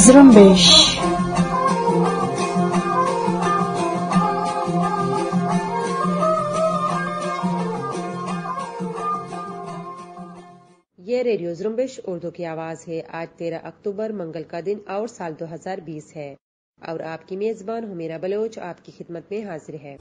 Zrambesh ये radio जुम्बिश Urdu की आवाज़ है आज 13 अक्टूबर मंगल का दिन और साल 2020 है और आपकी मेजबान हुमेरा बलोच आपकी खिदमत में हाजिर है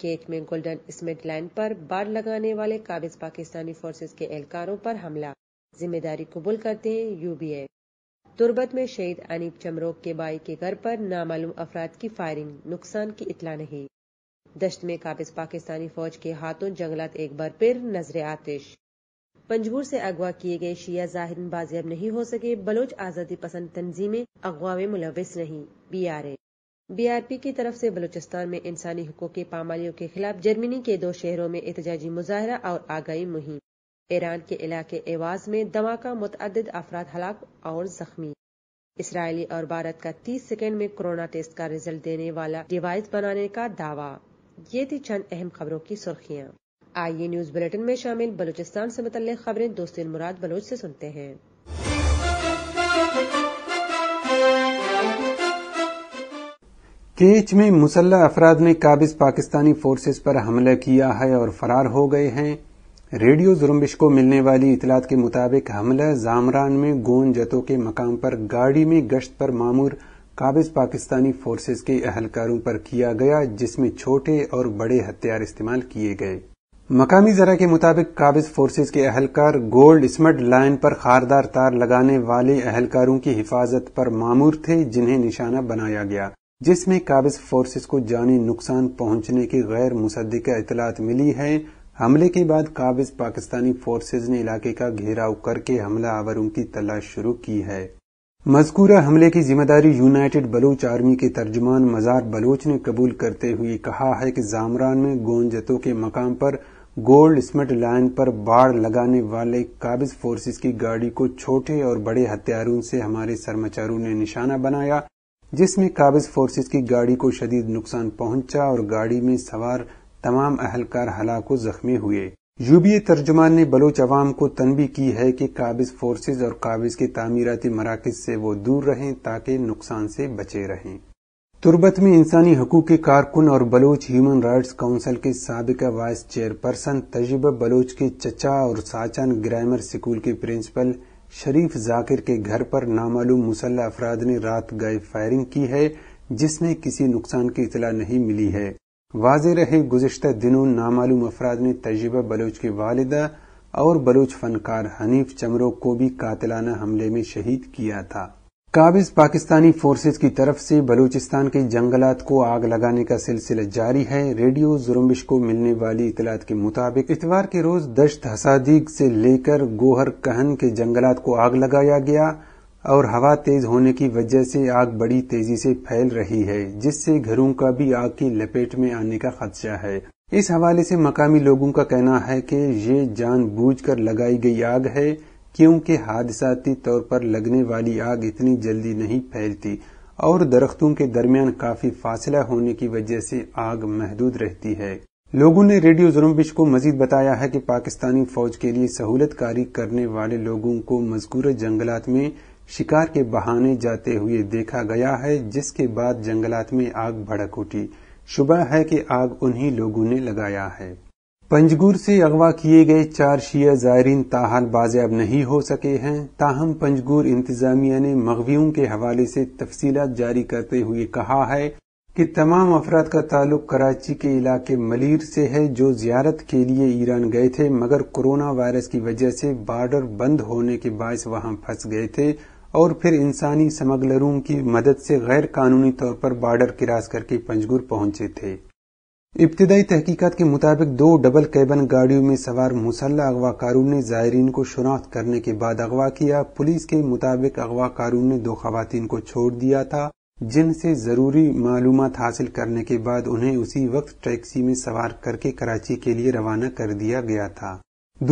केट में गोल्डन स्मिथ लैंड पर बाढ़ लगाने वाले काबिज पाकिस्तानी फोर्सेस के एहलकारों पर हमला जिम्मेदारी कबूल करते हैं यूबीए तुर्बत में शहीद अनीब चमरोक के बाई के घर पर नामालूम अफराद की फायरिंग नुकसान की इतला नहीं दश्त में काबिज पाकिस्तानी फौज के हाथों जंगलात एक बार फिर नजर आतिश पंजबूर से अगवा किए गए शिया जाहिर बाजियाब नहीं हो सके बलोच आजादी पसंद तंजीमें अगवा में मुलविस नहीं बी आर ए बीआरपी की तरफ से बलूचिस्तान में इंसानी हकूक के पामालियों के खिलाफ जर्मनी के दो शहरों में एहतजाजी मुजाहरा और आगाही मुहिम ईरान के इलाके एवाज में धमाका मुतद अफराद हलाक और जख्मी इसराइली और भारत का 30 सेकेंड में कोरोना टेस्ट का रिजल्ट देने वाला डिवाइस बनाने का दावा ये थी चंद अहम खबरों की सुर्खियाँ आइए न्यूज बुलेटिन में शामिल बलूचिस्तान से मुतल खबरें दोस्तिन मुराद बलोच से सुनते हैं केच में मुसल्ला अफराद ने काबिज पाकिस्तानी फोर्सेस पर हमला किया है और फरार हो गए हैं रेडियो जुर्मिश को मिलने वाली इतलात के मुताबिक हमला जामरान में गोन जतों के मकाम पर गाड़ी में गश्त पर मामूर काबिज पाकिस्तानी फोर्सेस के अहलकारों पर किया गया जिसमें छोटे और बड़े हथियार इस्तेमाल किए गए मकामी जरा के मुताबिक काबिज फोर्सेज के अहलकार गोल्ड स्मड लाइन पर खारदार तार लगाने वाले अहलकारों की हिफाजत पर मामूर थे जिन्हें निशाना बनाया गया जिसमें काबिज फोर्सेज को जानी नुकसान पहुंचने की गैर मुसद इतलात मिली है हमले के बाद काबिज पाकिस्तानी फोर्सेज ने इलाके का घेराव करके हमला आवरों की तलाश शुरू की है मजकूरा हमले की जिम्मेदारी यूनाइटेड बलोच आर्मी के तर्जुमान मजार बलोच ने कबूल करते हुए कहा है कि जामरान में गोंजतों के मकाम पर गोल्ड स्मिट लाइन पर बाढ़ लगाने वाले काबिज फोर्सेस की गाड़ी को छोटे और बड़े हथियारों से हमारे सरमाचारों ने निशाना बनाया जिसमें काबिज फोर्सेस की गाड़ी को शदीद नुकसान पहुंचा और गाड़ी में सवार तमाम अहलकार हलाक जख्मी हुए यूबीए तर्जुमान ने बलोच अवाम को तनबी की है कि काबिज फोर्सेज और काबिज के तामीराती मराकज से वो दूर रहें ताकि नुकसान से बचे रहें तुर्बत में इंसानी हकूक के कारकुन और बलोच ह्यूमन राइट्स काउंसिल के सबक वाइस चेयरपर्सन तजब बलोच के चचा और साचन ग्रामर स्कूल के प्रिंसिपल शरीफ जाकिर के घर पर नामालूम मुसल्ह अफराद ने रात गए फायरिंग की है जिसमें किसी नुकसान की इतला नहीं मिली है वाज रहे गुजशत दिनों नामालूम अफराद ने तजब बलोच के वालदा और बलोच फनकार हनीफ चमरों को भी कातिलाना हमले में शहीद किया था काबिज पाकिस्तानी फोर्सेज की तरफ से बलूचिस्तान के जंगलात को आग लगाने का सिलसिला जारी है रेडियो जुर्मिश को मिलने वाली इतलात के मुताबिक इतवार के रोज दश्त हसादीग से लेकर गोहर कहन के जंगलात को आग लगाया गया और हवा तेज होने की वजह से आग बड़ी तेजी से फैल रही है जिससे घरों का भी आग की लपेट में आने का खदशा है इस हवाले से मकामी लोगों का कहना है कि ये जानबूझकर लगाई गई आग है क्योंकि हादसाती तौर पर लगने वाली आग इतनी जल्दी नहीं फैलती और दरख्तों के दरमियान काफी फासला होने की वजह से आग महदूद रहती है लोगों ने रेडियो जुर्मबिश को मजीद बताया है कि पाकिस्तानी फौज के लिए सहूलतकारी करने वाले लोगों को मजकूर जंगलात में शिकार के बहाने जाते हुए देखा गया है जिसके बाद जंगलात में आग भड़क उठी शुबह है कि आग उन्हीं लोगों ने लगाया है पंजगुर से अगवा किए गए चार शिया जायरीन ताहाल बाजियाब नहीं हो सके हैं ताहम पंजगुर इंतजामिया ने मगवियों के हवाले से तफसीलात जारी करते हुए कहा है कि तमाम अफराद का ताल्लुक कराची के इलाके मलिर से है जो जियारत के लिए ईरान गए थे मगर कोरोना वायरस की वजह से बॉर्डर बंद होने के बायस वहां फंस गए थे और फिर इंसानी समगलरों की मदद से गैर कानूनी तौर पर बॉर्डर क्रॉस करके पंजगुर पहुंचे थे इब्तदाई तहकीकत के मुताबिक दो डबल कैबन गाड़ियों में सवार मुसल्ला अगवाकारों ने जायरीन को शनाख्त करने के बाद अगवा किया पुलिस के मुताबिक अगवाकारों ने दो खातन को छोड़ दिया था जिनसे जरूरी मालूम हासिल करने के बाद उन्हें उसी वक्त टैक्सी में सवार करके कराची के लिए रवाना कर दिया गया था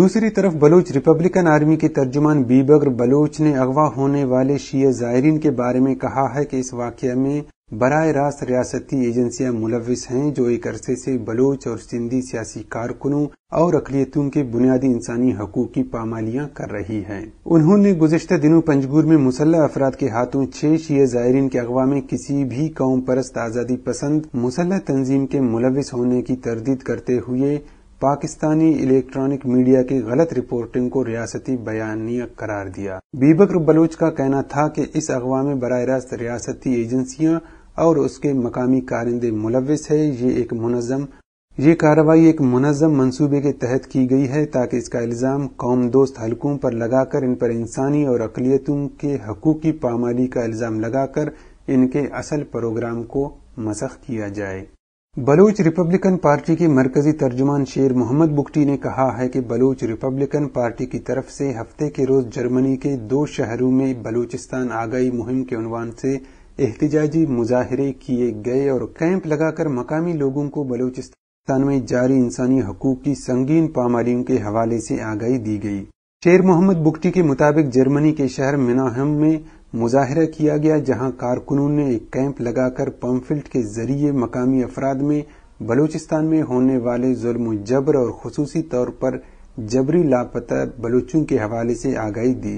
दूसरी तरफ बलोच रिपब्लिकन आर्मी के तर्जुमान बीबग्र बलोच ने अगवा होने वाले शीय जायरीन के बारे में कहा है कि इस वाक्य में बर रास्त रियाती एजेंसियां मुलविस हैं जो एक अरसे से बलोच और सिंधी सियासी कारकुनों और अकलीतों के बुनियादी इंसानी हकूक की पामालियां कर रही हैं उन्होंने गुजशत दिनों पंजगुर में मुसल्ह अफराद के हाथों छह शीय जायरीन के अगवा में किसी भी कौम परस्त आज़ादी पसंद मुसल्ह तंजीम के मुलविस होने की तरदीद करते हुए पाकिस्तानी इलेक्ट्रॉनिक मीडिया की गलत रिपोर्टिंग को रियासती बयानिया करार दिया बीबक बलोच का कहना था कि इस अगवा में बर रास्त रियासती एजेंसियां और उसके मकामी कारिंदे मुलविस है ये एक मुनजम ये कार्रवाई एक मुनजम मनसूबे के तहत की गई है ताकि इसका इल्ज़ाम कौम दोस्त हल्कों पर लगाकर इन पर इंसानी और अकलीतों के हकूक की पामाली का इल्ज़ाम लगाकर इनके असल प्रोग्राम को मसख किया जाए बलोच रिपब्लिकन पार्टी के मरकजी तर्जुमान शेर मोहम्मद बुकटी ने कहा है कि बलोच रिपब्लिकन पार्टी की तरफ से हफ्ते के रोज जर्मनी के दो शहरों में बलूचिस्तान आगाही मुहिम के उनवान से एहतजाजी मुजाहरे किए गए और कैंप लगाकर मकामी लोगों को बलूचिस्तान में जारी इंसानी हकूक की संगीन पामालियों के हवाले से आगाही दी गई शेर मोहम्मद बुकटी के मुताबिक जर्मनी के शहर मिनाहम में मुजाहरा किया गया जहां कारकुनों ने एक कैंप लगाकर पम्फिल्ट के जरिए मकामी अफराद में बलूचिस्तान में होने वाले जुल्म जबर और खसूसी तौर पर जबरी लापता बलूचों के हवाले से आगाही दी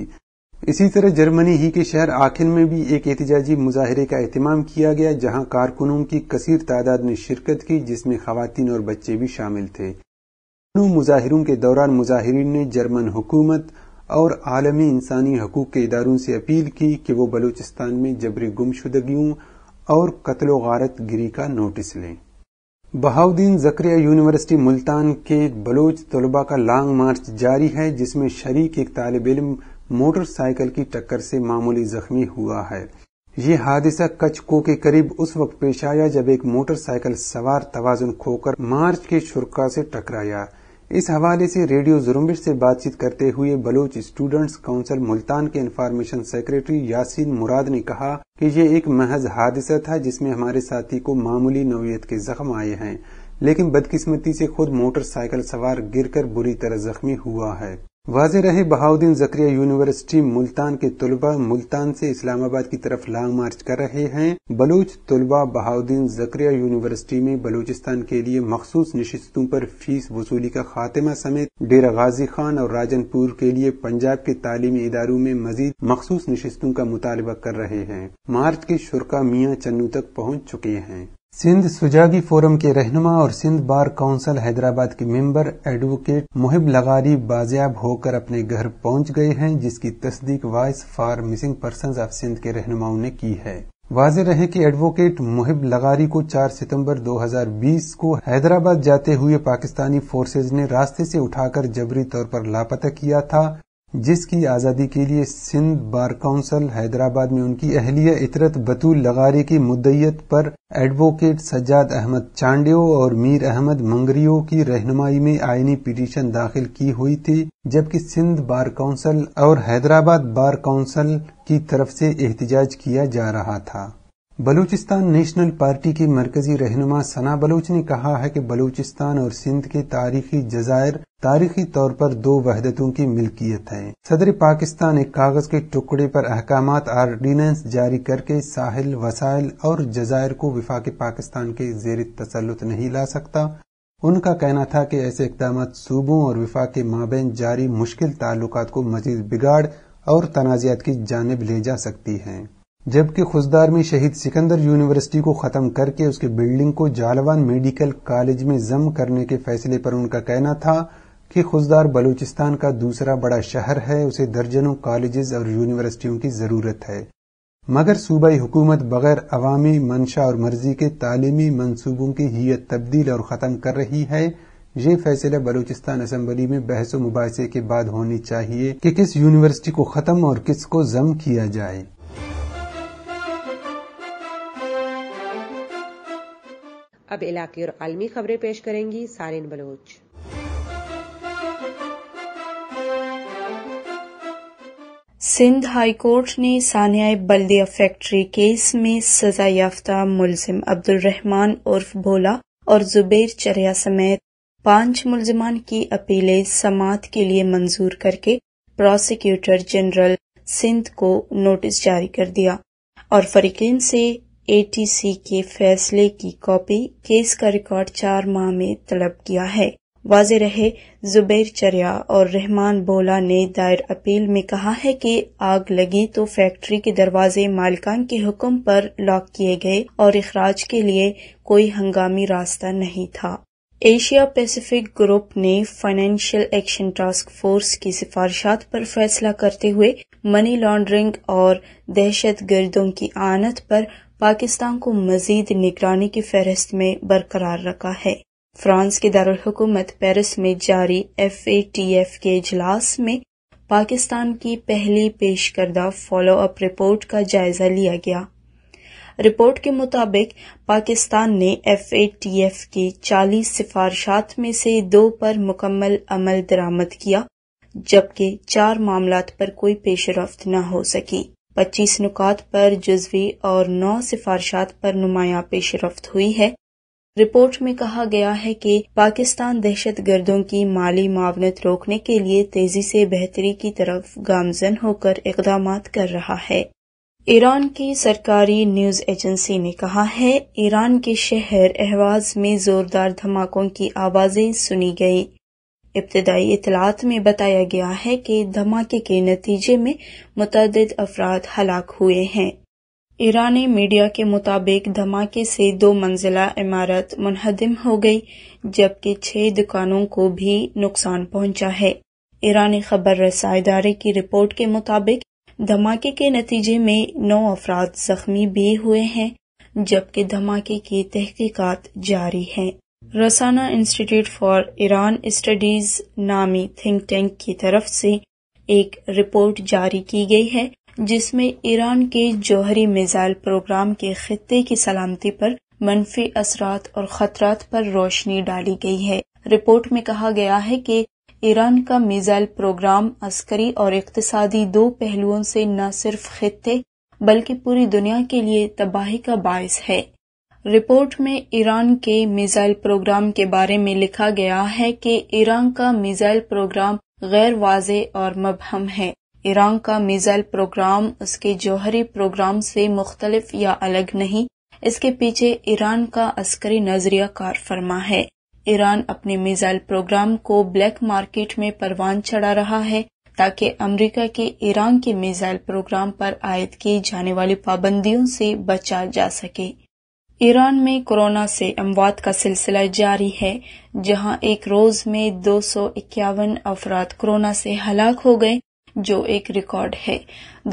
इसी तरह जर्मनी ही के शहर आखिर में भी एक एहतजाजी मुजाहरे का अहतमाम किया गया जहां कारकुनों की कसीर तादाद ने शिरकत की जिसमें खातन और बच्चे भी शामिल थे दोनों मुजाहरों के दौरान मुजाहरीन ने जर्मन हुकूमत और आलमी इंसानी हकूक के इदारों से अपील की कि वो बलूचिस्तान में जबरी गुमशुदगियों और कत्लो गारत गिरी का नोटिस लें बहाउद्दीन जक्रिया यूनिवर्सिटी मुल्तान के बलोच तलबा का लॉन्ग मार्च जारी है जिसमें शरीक एक तालब इलम मोटरसाइकिल की टक्कर से मामूली जख्मी हुआ है ये हादसा कचको के करीब उस वक्त पेश आया जब एक मोटरसाइकिल सवार तवाजुन खोकर मार्च के शुरका से टकराया इस हवाले से रेडियो जुरुम्बिश से बातचीत करते हुए बलोच स्टूडेंट्स काउंसिल मुल्तान के इंफॉर्मेशन सेक्रेटरी यासीन मुराद ने कहा कि ये एक महज हादसा था जिसमें हमारे साथी को मामूली नौीयत के जख्म आए हैं लेकिन बदकिस्मती से खुद मोटरसाइकिल सवार गिरकर बुरी तरह जख्मी हुआ है वाज रहे बहाउद्दीन जक्रिया यूनिवर्सिटी मुल्तान के तलबा मुल्तान से इस्लामाबाद की तरफ लॉन्ग मार्च कर रहे हैं बलूच तलबा बहाउद्दीन जक्रिया यूनिवर्सिटी में बलूचिस्तान के लिए मखसूस नशस्तों पर फीस वसूली का खात्मा समेत डेरा गाजी खान और राजनपुर के लिए पंजाब के तालीमी इदारों में मजीद मखसूस नशस्तों का मुतालबा कर रहे हैं मार्च के शुरा मियाँ चन्नू तक पहुँच चुके हैं सिंध सुजागी फोरम के रहनुमा और सिंध बार काउंसिल हैदराबाद के मेंबर एडवोकेट मुहिब लगारी बाजियाब होकर अपने घर पहुंच गए हैं जिसकी तस्दीक voice for missing person of Sindh के रहनुमाओं ने की है वाजे रहे कि एडवोकेट मुहिब लगारी को 4 सितंबर 2020 को हैदराबाद जाते हुए पाकिस्तानी फोर्सेज ने रास्ते से उठाकर जबरी तौर पर लापता किया था जिसकी आज़ादी के लिए सिंध बार काउंसिल हैदराबाद में उनकी अहलिया इतरत बतूल लगारे की मुद्दत पर एडवोकेट सज्जाद अहमद चांडियो और मीर अहमद मंगरियो की रहनुमाई में आयनी पिटीशन दाखिल की हुई थी जबकि सिंध बार काउंसिल और हैदराबाद बार काउंसिल की तरफ से एहतजाज किया जा रहा था बलूचिस्तान नेशनल पार्टी की मरकजी रहनुमा सना बलूच ने कहा है कि बलूचिस्तान और सिंध के तारीखी जजायर तारीखी तौर पर दो वहदतों की मिल्कियत है सदर पाकिस्तान एक कागज के टुकड़े पर अहकाम आर्डिनेंस जारी करके साहिल वसाइल और जजायर को विफाक पाकिस्तान के जेर तसलुत नहीं ला सकता उनका कहना था कि ऐसे इकदाम सूबों और विफाक के माबे जारी मुश्किल ताल्लुक को मजीद बिगाड़ और तनाजियात की जानब ले जा सकती हैं जबकि खुशदार में शहीद सिकंदर यूनिवर्सिटी को ख़त्म करके उसके बिल्डिंग को जालवान मेडिकल कॉलेज में जम करने के फैसले पर उनका कहना था कि खुशदार बलूचिस्तान का दूसरा बड़ा शहर है उसे दर्जनों कॉलेजेस और यूनिवर्सिटियों की ज़रूरत है मगर सूबाई हुकूमत बगैर अवामी मंशा और मर्जी के तालीमी मनसूबों की हीयत तब्दील और ख़त्म कर रही है ये फैसला बलूचिस्तान असम्बली में बहस व मुबासे के बाद होनी चाहिए कि किस यूनिवर्सिटी को ख़त्म और किस को जम किया जाए अब इलाके और आलमी खबरें पेश करेंगी सारिन बलोच सिंध हाई कोर्ट ने सानिया बल्दिया फैक्ट्री केस में सजा याफ्ता मुलजिम रहमान उर्फ भोला और जुबेर चरिया समेत पांच मुलजमान की अपीलें समात के लिए मंजूर करके प्रोसिक्यूटर जनरल सिंध को नोटिस जारी कर दिया और फरीकीन से एटीसी के फैसले की कॉपी केस का रिकॉर्ड चार माह में तलब किया है वाज रहे जुबैर चरिया और रहमान बोला ने दायर अपील में कहा है कि आग लगी तो फैक्ट्री के दरवाजे मालिकान के हुक्म पर लॉक किए गए और अखराज के लिए कोई हंगामी रास्ता नहीं था एशिया पैसिफिक ग्रुप ने फाइनेंशियल एक्शन टास्क फोर्स की सिफारिशात पर फैसला करते हुए मनी लॉन्ड्रिंग और दहशत गर्दों की आनत पर पाकिस्तान को मजीद निगरानी की फहरिस्त में बरकरार रखा है फ्रांस के दारकूमत पेरिस में जारी एफ ए टी एफ के इजलास में पाकिस्तान की पहली पेश करदा फॉलो अप रिपोर्ट का जायजा लिया गया रिपोर्ट के मुताबिक पाकिस्तान ने एफ ए टी एफ की चालीस सिफारशात में से दो पर मुकम्मल अमल दरामद किया जबकि चार मामला पर कोई पेशरफ न हो सकी पच्चीस नुकात पर जजवी और नौ सिफारशात पर नुमाया पेश रफ्त हुई है रिपोर्ट में कहा गया है कि पाकिस्तान दहशत गर्दों की माली मावनत रोकने के लिए तेजी से बेहतरी की तरफ गामजन होकर इकदाम कर रहा है ईरान की सरकारी न्यूज एजेंसी ने कहा है ईरान के शहर अहवाज में जोरदार धमाकों की आवाजें सुनी गईं। इब्तदाई इतलात में बताया गया है कि धमाके के नतीजे में मुतद अफराद हलाक हुए हैं ईरानी मीडिया के मुताबिक धमाके से दो मंजिला इमारत मुनहदम हो गई जबकि छह दुकानों को भी नुकसान पहुंचा है ईरानी खबर रसा की रिपोर्ट के मुताबिक धमाके के नतीजे में नौ अफराद जख्मी भी हुए हैं जबकि धमाके की तहकीकात जारी है Rasanah institute for Iran studies नामी थिंक टैंक की तरफ से एक रिपोर्ट जारी की गई है जिसमें ईरान के जौहरी मिसाइल प्रोग्राम के खत्े की सलामती पर मनफी असरात और खतरात पर रोशनी डाली गई है रिपोर्ट में कहा गया है कि ईरान का मिसाइल प्रोग्राम अस्करी और इकतसादी दो पहलुओं से न सिर्फ खत्े बल्कि पूरी दुनिया के लिए तबाही का बायस है रिपोर्ट में ईरान के मिसाइल प्रोग्राम के बारे में लिखा गया है कि ईरान का मिसाइल प्रोग्राम गैर वाज और मबहम है ईरान का मिसाइल प्रोग्राम उसके जौहरी प्रोग्राम से मुख्तलिफ या अलग नहीं इसके पीछे ईरान का अस्करी नजरिया कार फरमा है ईरान अपने मिसाइल प्रोग्राम को ब्लैक मार्केट में परवान चढ़ा रहा है ताकि अमरीका के ईरान के मिसाइल प्रोग्राम पर आयद की जाने वाली पाबंदियों से बचा जा सके ईरान में कोरोना से अमवात का सिलसिला जारी है जहां एक रोज में दो सौ इक्यावन अफराद कोरोना से हलाक हो गए जो एक रिकॉर्ड है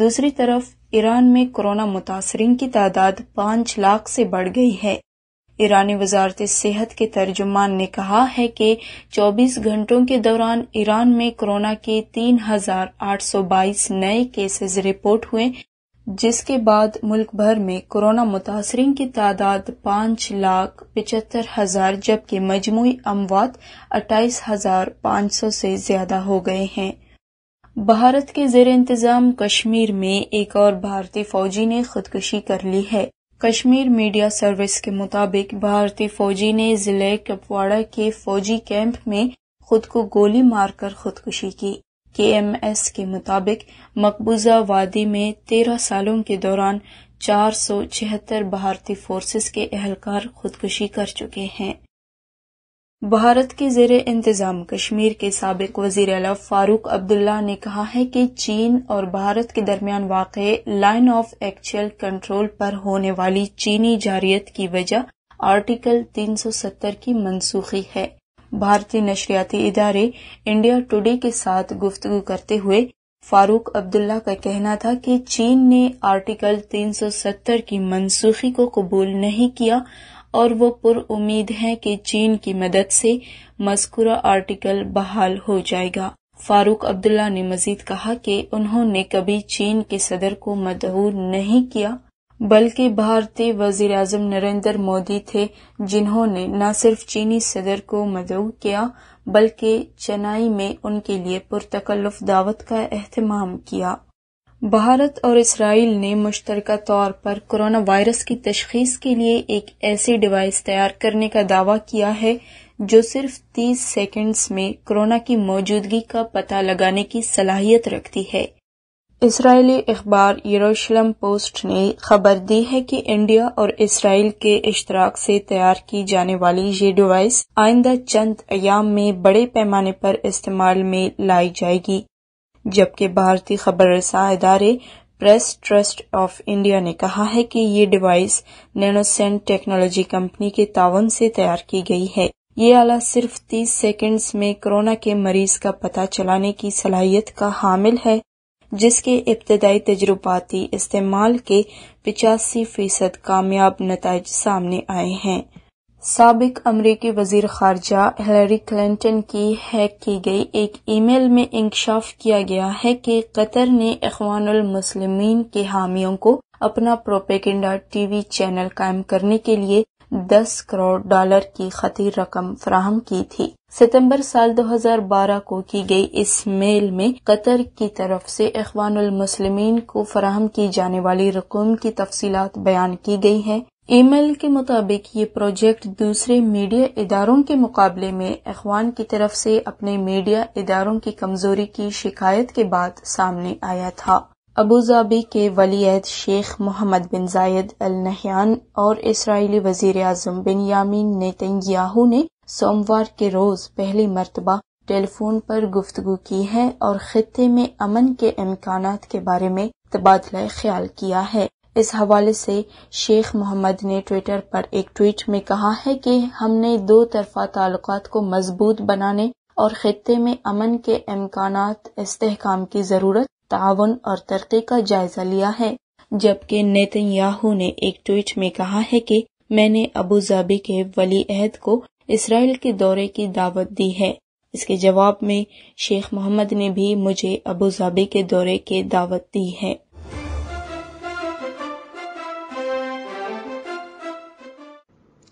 दूसरी तरफ ईरान में कोरोना मुतासरी की तादाद पाँच लाख से बढ़ गई है ईरानी वजारत सेहत के तर्जुमान ने कहा है कि 24 घंटों के दौरान ईरान में कोरोना के 3,822 नए केसेस रिपोर्ट हुए जिसके बाद मुल्क भर में कोरोना मुतासरी की तादाद पाँच लाख पिचहत्तर हजार जबकि मजमू अमवात अट्ठाईस हजार पाँच सौ से ज्यादा हो गए हैं भारत के जेर इंतजाम कश्मीर में एक और भारतीय फौजी ने खुदकुशी कर ली है कश्मीर मीडिया सर्विस के मुताबिक भारतीय फौजी ने जिले कपवाड़ा के फौजी कैंप में खुद को गोली मारकर खुदकुशी की के एम एस के मुताबिक मकबूजा वादी में तेरह सालों के दौरान चार सौ छिहत्तर भारतीय फोर्सेस के एहलकार खुदकुशी कर चुके हैं भारत के जेर इंतजाम कश्मीर के सबक वजीर अला फारूक अब्दुल्ला ने कहा है कि चीन और भारत के दरमियान वाक़ लाइन ऑफ एक्चुअल कंट्रोल पर होने वाली चीनी जारियत की वजह आर्टिकल 370 की मनसूखी है भारतीय नशरियाती इदारे इंडिया टुडे के साथ गुफ्तगु करते हुए फारूक अब्दुल्ला का कहना था कि चीन ने आर्टिकल 370 की मनसूखी को कबूल नहीं किया और वो पुर उम्मीद है कि चीन की मदद से मस्कुरा आर्टिकल बहाल हो जाएगा फारूक अब्दुल्ला ने मजीद कहा कि उन्होंने कभी चीन के सदर को मदहूर नहीं किया बल्कि भारतीय वजीर अजम नरेंद्र मोदी थे जिन्होंने न सिर्फ चीनी सदर को मदऊ किया बल्कि चेन्नई में उनके लिए पुरतकल्लुफ दावत का अहतमाम किया भारत और इसराइल ने मुश्तर तौर पर कोरोना वायरस की तशखीस के लिए एक ऐसी डिवाइस तैयार करने का दावा किया है जो सिर्फ 30 सेकंड्स में कोरोना की मौजूदगी का पता लगाने की सलाहियत रखती है इसराइली अखबार यरूशलम पोस्ट ने खबर दी है कि इंडिया और इसराइल के इश्तराक से तैयार की जाने वाली ये डिवाइस आइंदा चंद अयाम में बड़े पैमाने पर इस्तेमाल में लाई जाएगी जबकि भारतीय खबर रसा इदारे प्रेस ट्रस्ट ऑफ इंडिया ने कहा है कि ये डिवाइस नैनोसेंट टेक्नोलॉजी कंपनी के तावन से तैयार की गई है ये आला सिर्फ 30 सेकंड्स में कोरोना के मरीज का पता चलाने की सलाहियत का हामिल है जिसके इब्तदाई तजुबाती इस्तेमाल के पिचासी फीसद कामयाब नतज सामने आए हैं सबक अमरीकी वजीर खारजा हिलरी क्लिंटन की हैक की गई एक ईमेल में इंकशाफ किया गया है कि कतर ने अखवानुल के हामियों को अपना प्रोपेगेंडा टीवी चैनल कायम करने के लिए दस करोड़ डॉलर की खतीर रकम फ्राहम की थी सितंबर साल 2012 को की गई इस मेल में कतर की तरफ से अखवान मुसलमिन को फराहम की जाने वाली रकम की तफसी बयान की गई है ईमेल के मुताबिक ये प्रोजेक्ट दूसरे मीडिया इदारों के मुकाबले में अखवान की तरफ से अपने मीडिया इदारों की कमजोरी की शिकायत के बाद सामने आया था अबूजाबी के वलीद शेख मोहम्मद बिन जायद अल नहयान और इसराइली वजीर अजम बिन यामीन नेतन्याहू ने सोमवार के रोज पहली मरतबा टेलीफोन पर गुफ्तु की है और खत्े में अमन के इम्कान के बारे में तबादला ख्याल किया है इस हवाले से शेख मोहम्मद ने ट्विटर पर एक ट्वीट में कहा है कि हमने दो तरफा ताल्लुक को मजबूत बनाने और खत्े में अमन के इम्कान इसकाम की जरूरत तावन और तरते का जायजा लिया है जबकि नेतन्याहू ने एक ट्वीट में कहा है कि मैंने अबू धाबी के वली अहद को इसराइल के दौरे की दावत दी है इसके जवाब में शेख मोहम्मद ने भी मुझे अबू जाबी के दौरे की दावत दी है